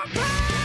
my pain!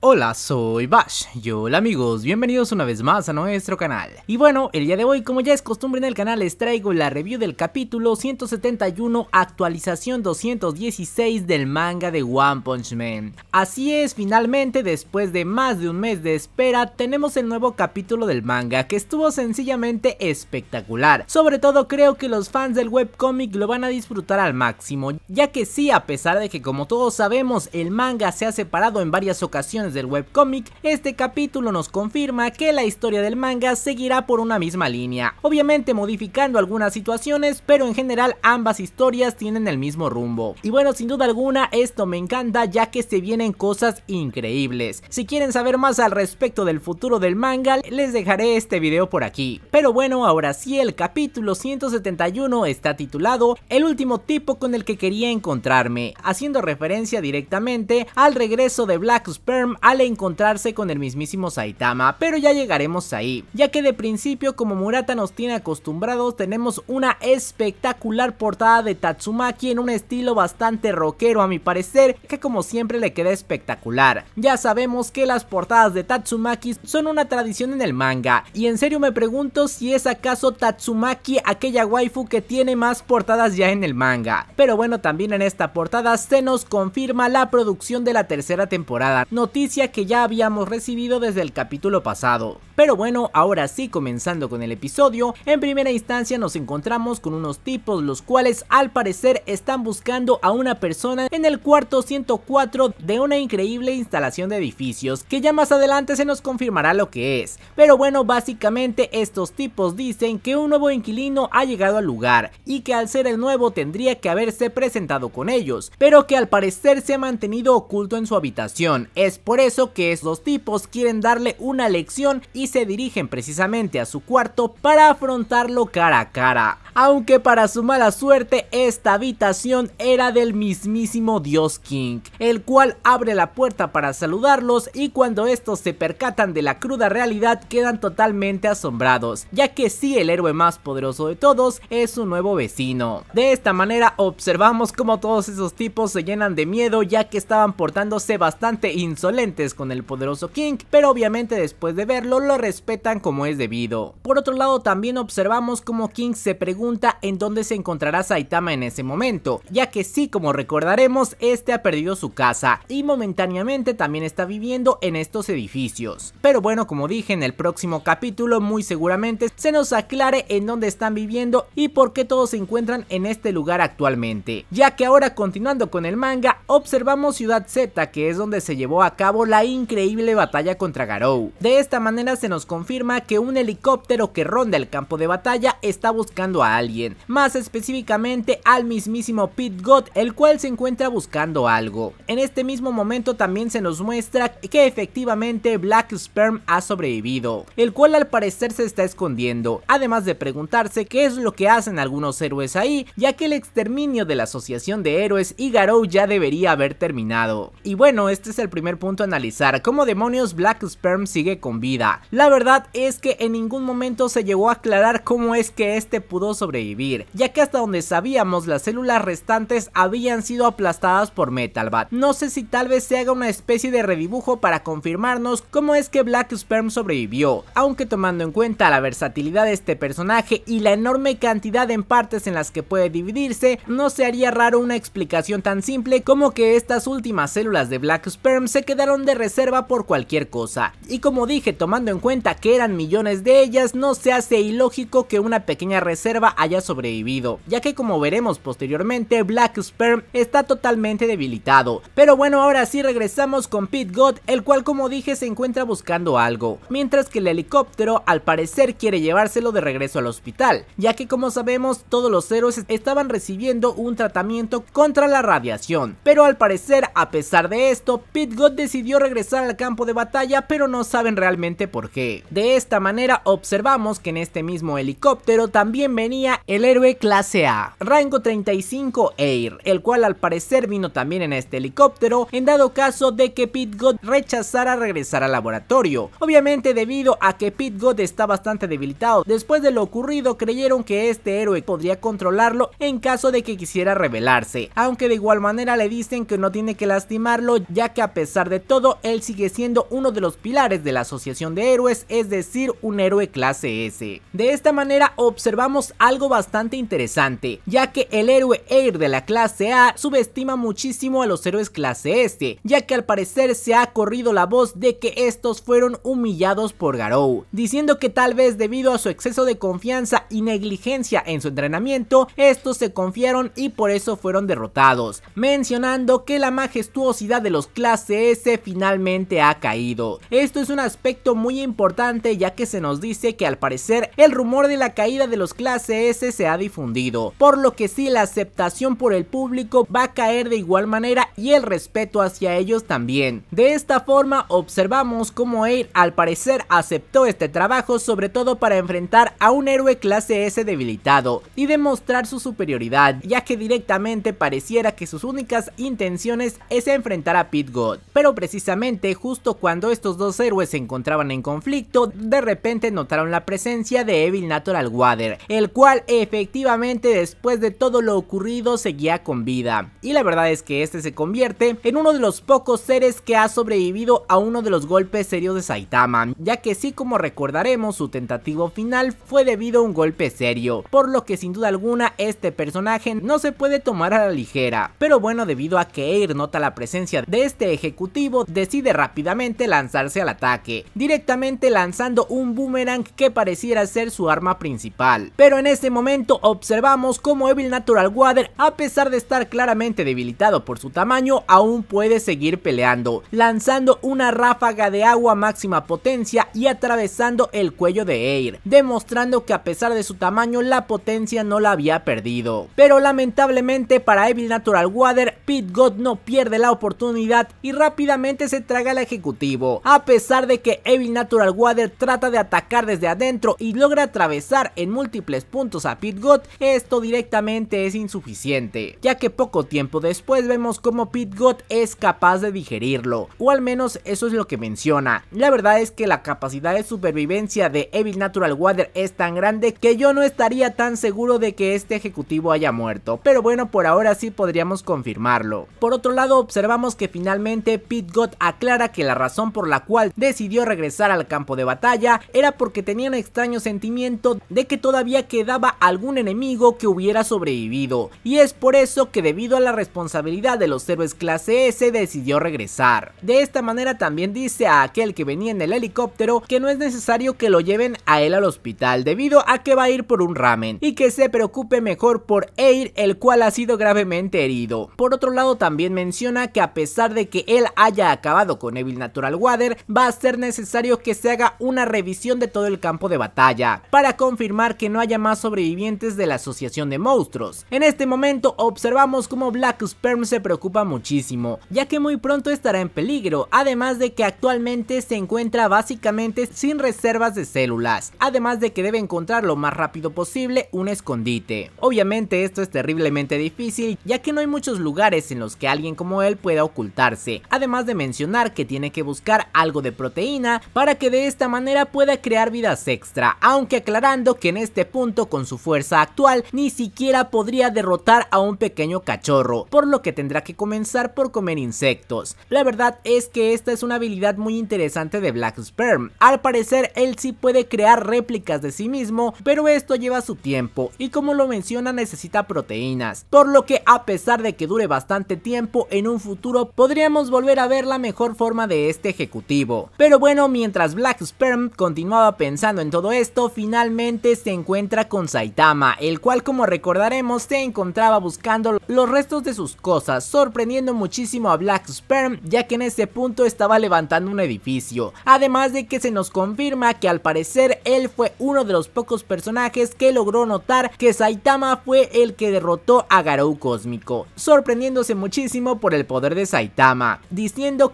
Hola, soy Bash. Y hola amigos, bienvenidos una vez más a nuestro canal. Y bueno, el día de hoy, como ya es costumbre en el canal, les traigo la review del capítulo 171, actualización 216 del manga de One Punch Man. Así es, finalmente, después de más de un mes de espera, tenemos el nuevo capítulo del manga, que estuvo sencillamente espectacular. Sobre todo creo que los fans del webcomic lo van a disfrutar al máximo, ya que sí, a pesar de que como todos sabemos, el manga se ha separado en varias ocasiones del webcomic, este capítulo nos confirma que la historia del manga seguirá por una misma línea, obviamente modificando algunas situaciones, pero en general ambas historias tienen el mismo rumbo. Y bueno, sin duda alguna esto me encanta ya que se vienen cosas increíbles. Si quieren saber más al respecto del futuro del manga, les dejaré este video por aquí. Pero bueno, ahora sí el capítulo 171 está titulado El último tipo con el que quería encontrarme, haciendo referencia directamente al regreso de Black Sperm al encontrarse con el mismísimo Saitama, pero ya llegaremos ahí, ya que de principio como Murata nos tiene acostumbrados tenemos una espectacular portada de Tatsumaki en un estilo bastante rockero a mi parecer, que como siempre le queda espectacular. Ya sabemos que las portadas de Tatsumaki son una tradición en el manga, y en serio me pregunto si es acaso Tatsumaki aquella waifu que tiene más portadas ya en el manga. Pero bueno, también en esta portada se nos confirma la producción de la tercera temporada, noticia que ya habíamos recibido desde el capítulo pasado. Pero bueno, ahora sí comenzando con el episodio, en primera instancia nos encontramos con unos tipos los cuales al parecer están buscando a una persona en el cuarto 104 de una increíble instalación de edificios que ya más adelante se nos confirmará lo que es. Pero bueno, básicamente estos tipos dicen que un nuevo inquilino ha llegado al lugar y que al ser el nuevo tendría que haberse presentado con ellos, pero que al parecer se ha mantenido oculto en su habitación. Es por por eso que estos tipos quieren darle una lección y se dirigen precisamente a su cuarto para afrontarlo cara a cara. Aunque para su mala suerte esta habitación era del mismísimo dios King, el cual abre la puerta para saludarlos y cuando estos se percatan de la cruda realidad quedan totalmente asombrados, ya que sí el héroe más poderoso de todos es su nuevo vecino. De esta manera observamos como todos esos tipos se llenan de miedo ya que estaban portándose bastante insolentes con el poderoso King, pero obviamente después de verlo lo respetan como es debido. Por otro lado también observamos como King se pregunta en dónde se encontrará Saitama en ese momento, ya que sí como recordaremos este ha perdido su casa y momentáneamente también está viviendo en estos edificios. Pero bueno como dije en el próximo capítulo muy seguramente se nos aclare en dónde están viviendo y por qué todos se encuentran en este lugar actualmente, ya que ahora continuando con el manga observamos Ciudad Z que es donde se llevó a cabo la increíble batalla contra Garou. De esta manera se nos confirma que un helicóptero que ronda el campo de batalla está buscando a alguien, más específicamente al mismísimo Pit God, el cual se encuentra buscando algo. En este mismo momento también se nos muestra que efectivamente Black Sperm ha sobrevivido, el cual al parecer se está escondiendo, además de preguntarse qué es lo que hacen algunos héroes ahí, ya que el exterminio de la asociación de héroes y Garou ya debería haber terminado. Y bueno, este es el primer punto analizar cómo demonios Black Sperm sigue con vida. La verdad es que en ningún momento se llegó a aclarar cómo es que este pudo sobrevivir, ya que hasta donde sabíamos las células restantes habían sido aplastadas por Metal Bat, No sé si tal vez se haga una especie de redibujo para confirmarnos cómo es que Black Sperm sobrevivió, aunque tomando en cuenta la versatilidad de este personaje y la enorme cantidad en partes en las que puede dividirse, no se haría raro una explicación tan simple como que estas últimas células de Black Sperm se quedaron de reserva por cualquier cosa. Y como dije, tomando en cuenta que eran millones de ellas, no se hace ilógico que una pequeña reserva haya sobrevivido, ya que como veremos posteriormente, Black Sperm está totalmente debilitado. Pero bueno, ahora sí regresamos con Pit God, el cual como dije se encuentra buscando algo, mientras que el helicóptero al parecer quiere llevárselo de regreso al hospital, ya que como sabemos todos los héroes estaban recibiendo un tratamiento contra la radiación. Pero al parecer, a pesar de esto, Pit God decidió regresar al campo de batalla pero no saben realmente por qué. De esta manera observamos que en este mismo helicóptero también venía el héroe clase A, rango 35 Air, el cual al parecer vino también en este helicóptero en dado caso de que Pit God rechazara regresar al laboratorio. Obviamente debido a que Pit God está bastante debilitado, después de lo ocurrido creyeron que este héroe podría controlarlo en caso de que quisiera rebelarse, aunque de igual manera le dicen que no tiene que lastimarlo ya que a pesar de todo, él sigue siendo uno de los pilares de la Asociación de Héroes, es decir, un héroe clase S. De esta manera observamos algo bastante interesante, ya que el héroe Air de la clase A subestima muchísimo a los héroes clase S, ya que al parecer se ha corrido la voz de que estos fueron humillados por Garou, diciendo que tal vez debido a su exceso de confianza y negligencia en su entrenamiento, estos se confiaron y por eso fueron derrotados, mencionando que la majestuosidad de los clase S finalmente ha caído. Esto es un aspecto muy importante ya que se nos dice que al parecer el rumor de la caída de los clase S se ha difundido, por lo que sí la aceptación por el público va a caer de igual manera y el respeto hacia ellos también. De esta forma observamos cómo Air al parecer aceptó este trabajo sobre todo para enfrentar a un héroe clase S debilitado y demostrar su superioridad ya que directamente pareciera que sus únicas intenciones es enfrentar a Pit God, pero precisamente justo cuando estos dos héroes se encontraban en conflicto, de repente notaron la presencia de Evil Natural Water, el cual efectivamente después de todo lo ocurrido seguía con vida. Y la verdad es que este se convierte en uno de los pocos seres que ha sobrevivido a uno de los golpes serios de Saitama, ya que sí como recordaremos su tentativo final fue debido a un golpe serio, por lo que sin duda alguna este personaje no se puede tomar a la ligera. Pero bueno, debido a que Air nota la presencia de este ejecutivo, decide rápidamente lanzarse al ataque, directamente lanzando un boomerang que pareciera ser su arma principal. Pero en este momento observamos como Evil Natural Water, a pesar de estar claramente debilitado por su tamaño, aún puede seguir peleando, lanzando una ráfaga de agua máxima potencia y atravesando el cuello de Air, demostrando que a pesar de su tamaño la potencia no la había perdido. Pero lamentablemente para Evil Natural Water, Pit God no pierde la oportunidad y rápidamente se traga al ejecutivo. A pesar de que Evil Natural Water trata de atacar desde adentro y logra atravesar en múltiples puntos a Pit God, esto directamente es insuficiente, ya que poco tiempo después vemos como Pit God es capaz de digerirlo, o al menos eso es lo que menciona. La verdad es que la capacidad de supervivencia de Evil Natural Water es tan grande que yo no estaría tan seguro de que este ejecutivo haya muerto, pero bueno, por ahora sí podríamos confirmarlo. Por otro lado, observamos que finalmente Pit aclara que la razón por la cual decidió regresar al campo de batalla era porque tenían extraño sentimiento de que todavía quedaba algún enemigo que hubiera sobrevivido, y es por eso que debido a la responsabilidad de los héroes clase S decidió regresar. De esta manera también dice a aquel que venía en el helicóptero que no es necesario que lo lleven a él al hospital debido a que va a ir por un ramen y que se preocupe mejor por Air el cual ha sido gravemente herido. Por otro lado también menciona que a pesar de que él haya ya acabado con Evil Natural Water, va a ser necesario que se haga una revisión de todo el campo de batalla, para confirmar que no haya más sobrevivientes de la asociación de monstruos. En este momento observamos como Black Sperm se preocupa muchísimo, ya que muy pronto estará en peligro, además de que actualmente se encuentra básicamente sin reservas de células, además de que debe encontrar lo más rápido posible un escondite. Obviamente esto es terriblemente difícil, ya que no hay muchos lugares en los que alguien como él pueda ocultarse, además de mencionar que tiene que buscar algo de proteína para que de esta manera pueda crear vidas extra, aunque aclarando que en este punto con su fuerza actual ni siquiera podría derrotar a un pequeño cachorro, por lo que tendrá que comenzar por comer insectos. La verdad es que esta es una habilidad muy interesante de Black Sperm, al parecer él sí puede crear réplicas de sí mismo, pero esto lleva su tiempo y como lo menciona necesita proteínas, por lo que a pesar de que dure bastante tiempo en un futuro podríamos volver a ver la mejor forma de este ejecutivo. Pero bueno, mientras Black Sperm continuaba pensando en todo esto, finalmente se encuentra con Saitama, el cual como recordaremos se encontraba buscando los restos de sus cosas, sorprendiendo muchísimo a Black Sperm ya que en ese punto estaba levantando un edificio. Además de que se nos confirma que al parecer él fue uno de los pocos personajes que logró notar que Saitama fue el que derrotó a Garou Cósmico, sorprendiéndose muchísimo por el poder de Saitama,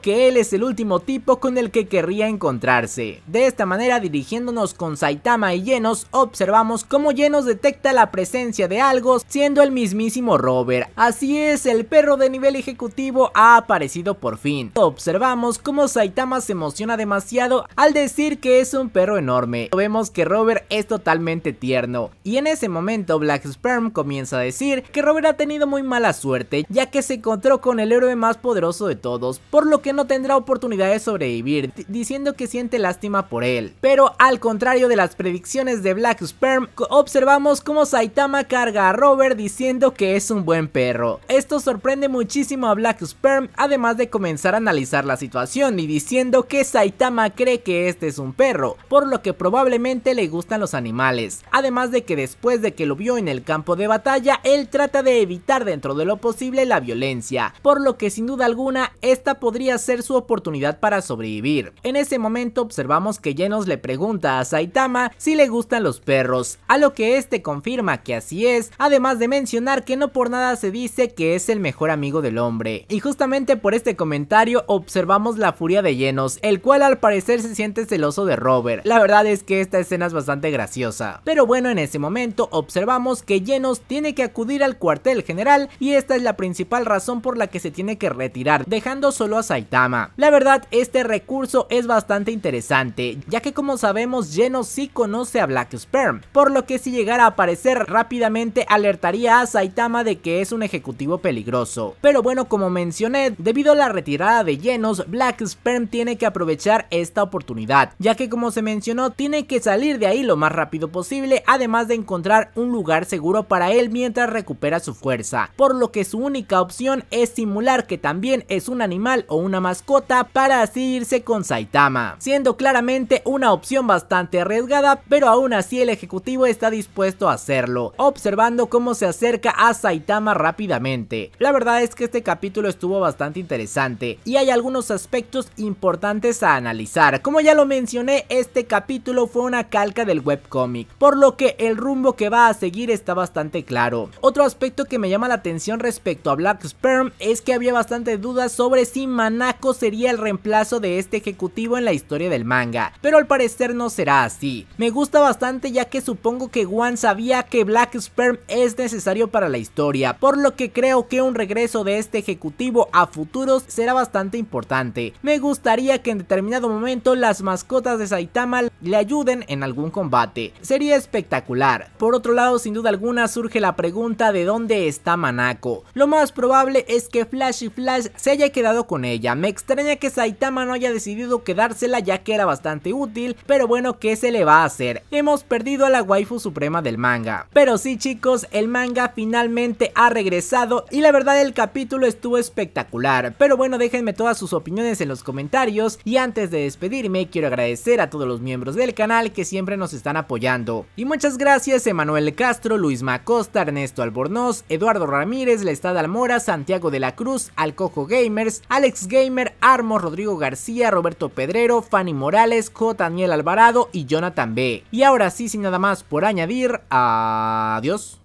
que él es el último tipo con el que querría encontrarse. De esta manera, dirigiéndonos con Saitama y Llenos, observamos cómo Llenos detecta la presencia de algo siendo el mismísimo Robert. Así es, el perro de nivel ejecutivo ha aparecido por fin. Observamos cómo Saitama se emociona demasiado al decir que es un perro enorme. Vemos que Robert es totalmente tierno. Y en ese momento Black Sperm comienza a decir que Robert ha tenido muy mala suerte ya que se encontró con el héroe más poderoso de todos, por lo que no tendrá oportunidad de sobrevivir, diciendo que siente lástima por él. Pero al contrario de las predicciones de Black Sperm, observamos cómo Saitama carga a Robert diciendo que es un buen perro. Esto sorprende muchísimo a Black Sperm, además de comenzar a analizar la situación y diciendo que Saitama cree que este es un perro, por lo que probablemente le gustan los animales. Además de que después de que lo vio en el campo de batalla, él trata de evitar dentro de lo posible la violencia, por lo que sin duda alguna esta podría podría ser su oportunidad para sobrevivir. En ese momento observamos que Genos le pregunta a Saitama si le gustan los perros, a lo que este confirma que así es, además de mencionar que no por nada se dice que es el mejor amigo del hombre. Y justamente por este comentario observamos la furia de Genos, el cual al parecer se siente celoso de Robert. La verdad es que esta escena es bastante graciosa. Pero bueno, en ese momento observamos que Genos tiene que acudir al cuartel general y esta es la principal razón por la que se tiene que retirar, dejando solo a Saitama. La verdad, este recurso es bastante interesante, ya que como sabemos, Genos sí conoce a Black Sperm, por lo que si llegara a aparecer rápidamente alertaría a Saitama de que es un ejecutivo peligroso. Pero bueno, como mencioné, debido a la retirada de Genos, Black Sperm tiene que aprovechar esta oportunidad, ya que como se mencionó, tiene que salir de ahí lo más rápido posible, además de encontrar un lugar seguro para él mientras recupera su fuerza, por lo que su única opción es simular que también es un animal una mascota para así irse con Saitama, siendo claramente una opción bastante arriesgada, pero aún así el ejecutivo está dispuesto a hacerlo, observando cómo se acerca a Saitama rápidamente. La verdad es que este capítulo estuvo bastante interesante y hay algunos aspectos importantes a analizar. Como ya lo mencioné, este capítulo fue una calca del webcomic, por lo que el rumbo que va a seguir está bastante claro. Otro aspecto que me llama la atención respecto a Black Sperm es que había bastante dudas sobre si Manako sería el reemplazo de este ejecutivo en la historia del manga, pero al parecer no será así. Me gusta bastante ya que supongo que Wan sabía que Black Sperm es necesario para la historia, por lo que creo que un regreso de este ejecutivo a futuros será bastante importante. Me gustaría que en determinado momento las mascotas de Saitama le ayuden en algún combate. Sería espectacular. Por otro lado, sin duda alguna surge la pregunta de dónde está Manako. Lo más probable es que Flash y Flash se haya quedado con ella. Me extraña que Saitama no haya decidido quedársela ya que era bastante útil, pero bueno, ¿qué se le va a hacer? Hemos perdido a la waifu suprema del manga. Pero sí chicos, el manga finalmente ha regresado y la verdad el capítulo estuvo espectacular. Pero bueno, déjenme todas sus opiniones en los comentarios y antes de despedirme quiero agradecer a todos los miembros del canal que siempre nos están apoyando. Y muchas gracias Emanuel Castro, Luis Macosta, Ernesto Albornoz, Eduardo Ramírez, Lestad Almora, Santiago de la Cruz, Alcojo Gamers, Alex XGamer, Gamer, Armos, Rodrigo García, Roberto Pedrero, Fanny Morales, J. Daniel Alvarado y Jonathan B. Y ahora sí, sin nada más por añadir, adiós.